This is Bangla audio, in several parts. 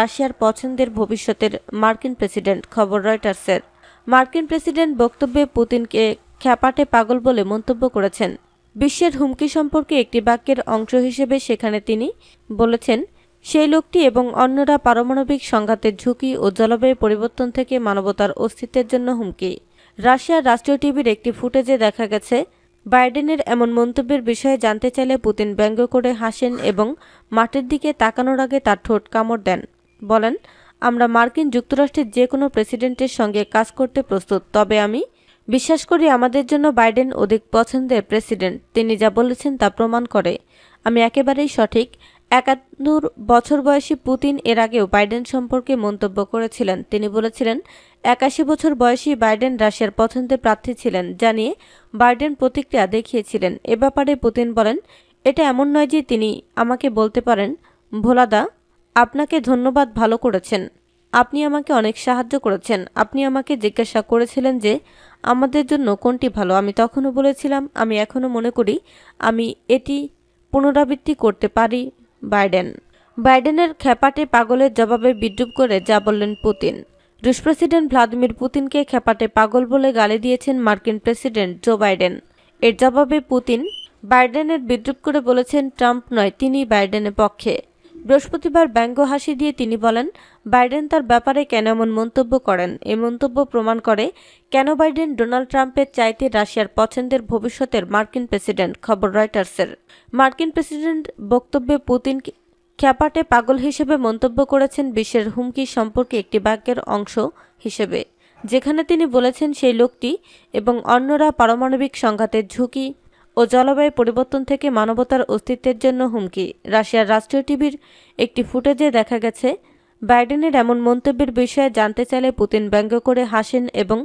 রাশিয়ার পছন্দের ভবিষ্যতের মার্কিন প্রেসিডেন্ট খবর রয়টার্সের মার্কিন প্রেসিডেন্ট বক্তব্যে পুতিনকে খ্যাপাটে পাগল বলে মন্তব্য করেছেন বিশ্বের হুমকি সম্পর্কে একটি বাক্যের অংশ হিসেবে সেখানে তিনি বলেছেন সেই লোকটি এবং অন্যরা পারমাণবিক সংঘাতের ঝুঁকি ও জলবায়ু পরিবর্তন থেকে মানবতার অস্তিত্বের জন্য হুমকি রাশিয়ার রাষ্ট্রীয় টিভির একটি ফুটেজে দেখা গেছে বাইডেনের এমন মন্তব্যের বিষয়ে জানতে চাইলে পুতিন ব্যঙ্গ করে হাসেন এবং মাঠের দিকে তাকানোর আগে তার ঠোঁট কামড় দেন বলেন আমরা মার্কিন যুক্তরাষ্ট্রের যে কোনো প্রেসিডেন্টের সঙ্গে কাজ করতে প্রস্তুত তবে আমি বিশ্বাস করি আমাদের জন্য বাইডেন অধিক পছন্দের প্রেসিডেন্ট তিনি যা বলেছেন তা প্রমাণ করে আমি একেবারেই সঠিক একাত্তর বছর বয়সী পুতিন এর আগেও বাইডেন সম্পর্কে মন্তব্য করেছিলেন তিনি বলেছিলেন একাশি বছর বয়সী বাইডেন রাশিয়ার পছন্দের প্রার্থী ছিলেন জানিয়ে বাইডেন প্রতিক্রিয়া দেখিয়েছিলেন এ ব্যাপারে পুতিন বলেন এটা এমন নয় যে তিনি আমাকে বলতে পারেন ভোলাদা আপনাকে ধন্যবাদ ভালো করেছেন আপনি আমাকে অনেক সাহায্য করেছেন আপনি আমাকে জিজ্ঞাসা করেছিলেন যে আমাদের জন্য কোনটি ভালো আমি তখনও বলেছিলাম আমি এখনও মনে করি আমি এটি পুনরাবৃত্তি করতে পারি বাইডেন বাইডেনের খেপাটে পাগলের জবাবে বিদ্রুপ করে যা বললেন পুতিন রুশ প্রেসিডেন্ট ভ্লাদিমির পুতিনকে খেপাটে পাগল বলে গালি দিয়েছেন মার্কিন প্রেসিডেন্ট জো বাইডেন এর জবাবে পুতিন বাইডেনের বিদ্রুপ করে বলেছেন ট্রাম্প নয় তিনি বাইডেনের পক্ষে বৃহস্পতিবার ব্যঙ্গ হাসি দিয়ে তিনি বলেন বাইডেন তার ব্যাপারে কেন এমন মন্তব্য করেন এ মন্তব্য প্রমাণ করে কেন বাইডেন ডোনাল্ড ট্রাম্পের চাইতে রাশিয়ার পছন্দের ভবিষ্যতের মার্কিন প্রেসিডেন্ট খবর রয়টার্সের মার্কিন প্রেসিডেন্ট বক্তব্যে পুতিন খ্যাপাটে পাগল হিসেবে মন্তব্য করেছেন বিশ্বের হুমকি সম্পর্কে একটি বাক্যের অংশ হিসেবে যেখানে তিনি বলেছেন সেই লোকটি এবং অন্যরা পারমাণবিক সংঘাতের ঝুঁকি ও জলবায়ু পরিবর্তন থেকে মানবতার অস্তিত্বের জন্য হুমকি রাশিয়ার রাষ্ট্রীয় টিভির একটি ফুটেজে দেখা গেছে বাইডেনের এমন মন্তব্যের বিষয়ে জানতে চাইলে পুতিন ব্যঙ্গ করে হাসেন এবং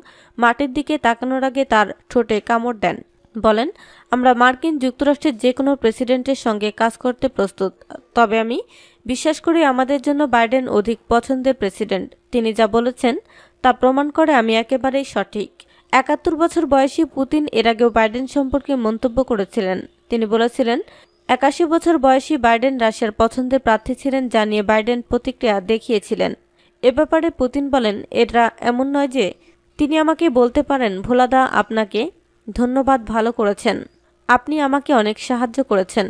মাটির দিকে তাকানোর আগে তার ঠোঁটে কামড় দেন বলেন আমরা মার্কিন যুক্তরাষ্ট্রের যে কোনো প্রেসিডেন্টের সঙ্গে কাজ করতে প্রস্তুত তবে আমি বিশ্বাস করি আমাদের জন্য বাইডেন অধিক পছন্দের প্রেসিডেন্ট তিনি যা বলেছেন তা প্রমাণ করে আমি একেবারেই সঠিক একাত্তর বছর বয়সী পুতিন এর আগেও বাইডেন সম্পর্কে মন্তব্য করেছিলেন তিনি বলেছিলেন একাশি বছর বয়সী বাইডেন রাশিয়ার পছন্দের প্রার্থী ছিলেন জানিয়ে বাইডেন প্রতিক্রিয়া দেখিয়েছিলেন এ ব্যাপারে পুতিন বলেন এটা এমন নয় যে তিনি আমাকে বলতে পারেন ভোলাদা আপনাকে ধন্যবাদ ভালো করেছেন আপনি আমাকে অনেক সাহায্য করেছেন